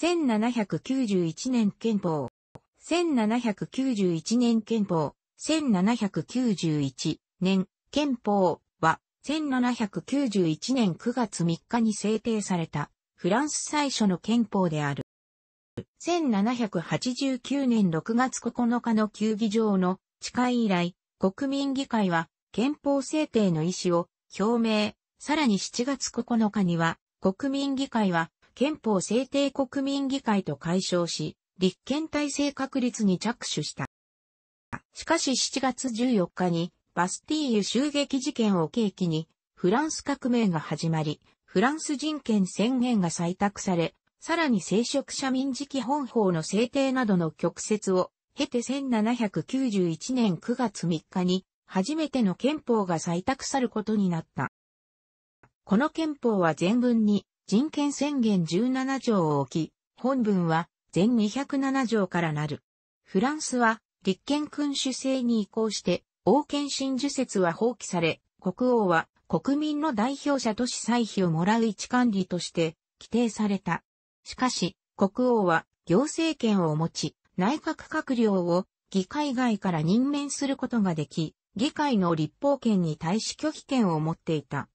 1791年憲法。1791年憲法。1791年憲法は1791年9月3日に制定されたフランス最初の憲法である。1789年6月9日の球技場の誓い以来、国民議会は憲法制定の意思を表明、さらに7月9日には国民議会は憲法制定国民議会と解消し、立憲体制確立に着手した。しかし7月14日にバスティーユ襲撃事件を契機にフランス革命が始まり、フランス人権宣言が採択され、さらに聖職者民事基本法の制定などの曲折を経て1791年9月3日に初めての憲法が採択されることになった。この憲法は全文に人権宣言17条を置き、本文は全207条からなる。フランスは立憲君主制に移行して、王権真受説は放棄され、国王は国民の代表者と司歳費をもらう位置管理として規定された。しかし、国王は行政権を持ち、内閣閣僚を議会外から任命することができ、議会の立法権に対し拒否権を持っていた。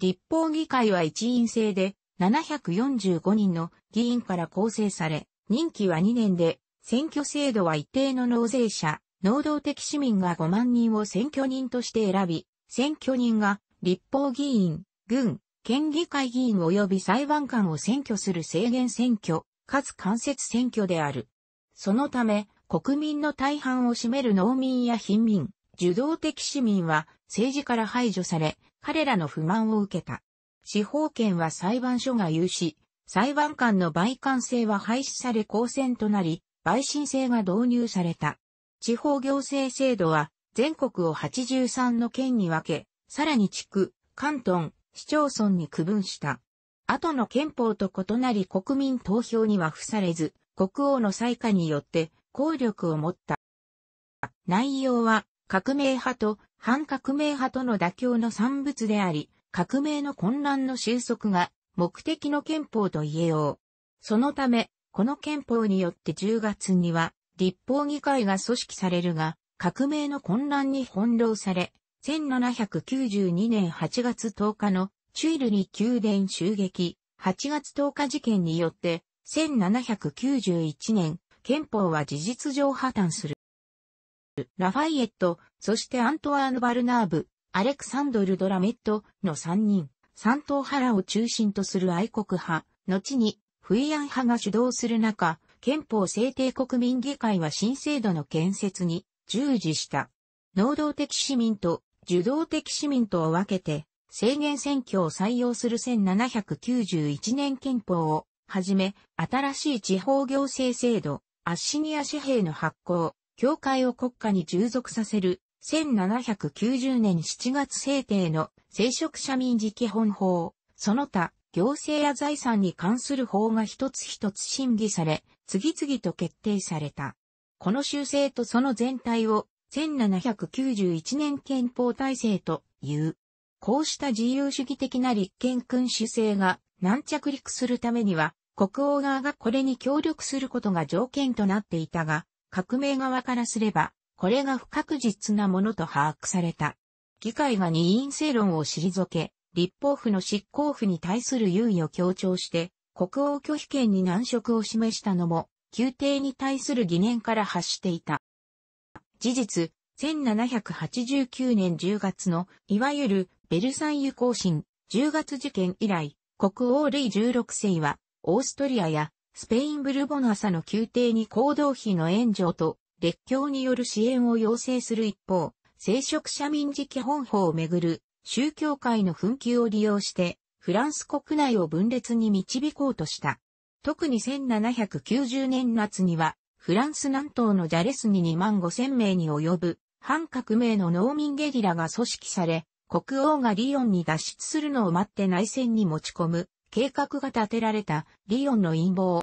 立法議会は一員制で、745人の議員から構成され、任期は2年で、選挙制度は一定の納税者、能動的市民が5万人を選挙人として選び、選挙人が立法議員、軍、県議会議員及び裁判官を選挙する制限選挙、かつ間接選挙である。そのため、国民の大半を占める農民や貧民、受動的市民は政治から排除され、彼らの不満を受けた。司法権は裁判所が有し、裁判官の陪官制は廃止され公選となり、陪審制が導入された。地方行政制度は全国を83の県に分け、さらに地区、関東、市町村に区分した。後の憲法と異なり国民投票には付されず、国王の裁下によって効力を持った。内容は革命派と反革命派との妥協の産物であり、革命の混乱の収束が目的の憲法と言えよう。そのため、この憲法によって10月には立法議会が組織されるが、革命の混乱に翻弄され、1792年8月10日のチュイルに宮殿襲撃、8月10日事件によって、1791年、憲法は事実上破綻する。ラファイエット、そしてアントワーヌ・バルナーブ、アレクサンドル・ドラメットの3人、三党派を中心とする愛国派、後にフイアン派が主導する中、憲法制定国民議会は新制度の建設に従事した。能動的市民と受動的市民とを分けて、制限選挙を採用する1791年憲法をはじめ、新しい地方行政制度、アッシニア紙幣の発行、教会を国家に従属させる1790年7月制定の聖職者民事基本法、その他、行政や財産に関する法が一つ一つ審議され、次々と決定された。この修正とその全体を1791年憲法体制という。こうした自由主義的な立憲君主制が軟着陸するためには、国王側がこれに協力することが条件となっていたが、革命側からすれば、これが不確実なものと把握された。議会が二院正論を退け、立法府の執行府に対する優位を強調して、国王拒否権に難色を示したのも、宮廷に対する疑念から発していた。事実、1789年10月の、いわゆるベルサイユ行進、10月事件以来、国王ルイ16世は、オーストリアやスペインブルボナサの宮廷に行動費の援助と列強による支援を要請する一方、聖職者民事基本法をめぐる宗教界の紛糾を利用して、フランス国内を分裂に導こうとした。特に1790年夏には、フランス南東のジャレスに2万5千名に及ぶ、反革命の農民ゲリラが組織され、国王がリヨンに脱出するのを待って内戦に持ち込む、計画が立てられたリヨンの陰謀。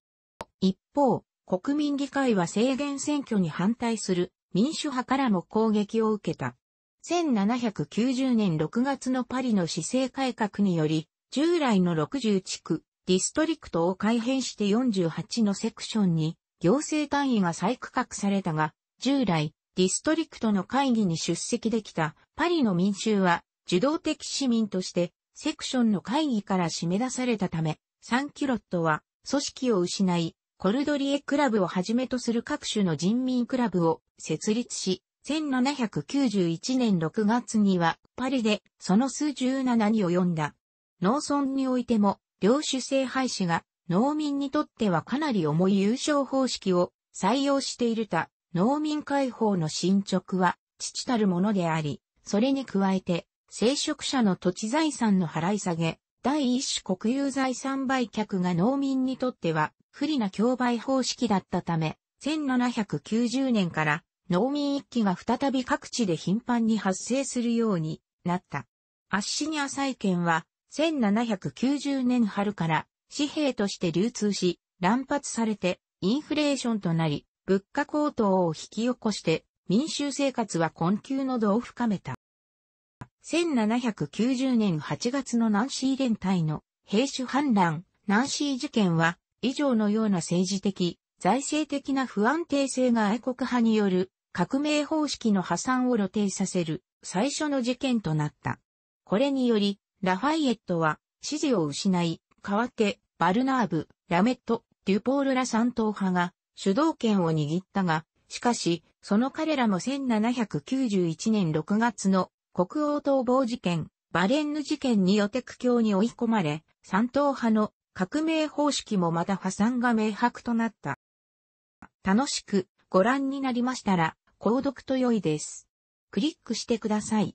一方、国民議会は制限選挙に反対する民主派からも攻撃を受けた。1790年6月のパリの市政改革により、従来の60地区、ディストリクトを改変して48のセクションに行政単位が再区画されたが、従来、ディストリクトの会議に出席できたパリの民衆は、受動的市民としてセクションの会議から締め出されたため、サンキュロットは組織を失い、コルドリエクラブをはじめとする各種の人民クラブを設立し、1791年6月にはパリでその数17に及んだ。農村においても、領主制廃止が農民にとってはかなり重い優勝方式を採用しているた農民解放の進捗は父たるものであり、それに加えて、聖職者の土地財産の払い下げ、第一種国有財産売却が農民にとっては不利な競売方式だったため、1790年から農民一揆が再び各地で頻繁に発生するようになった。アッシニア債券は1790年春から紙幣として流通し、乱発されてインフレーションとなり、物価高騰を引き起こして民衆生活は困窮の度を深めた。1790年8月のナンシー連隊の兵種反乱、南シー事件は以上のような政治的、財政的な不安定性が愛国派による革命方式の破産を露呈させる最初の事件となった。これにより、ラファイエットは支持を失い、代わってバルナーブ、ラメット、デュポールら三党派が主導権を握ったが、しかし、その彼らも1791年6月の国王逃亡事件、バレンヌ事件によって苦境に追い込まれ、三党派の革命方式もまた破産が明白となった。楽しくご覧になりましたら、購読と良いです。クリックしてください。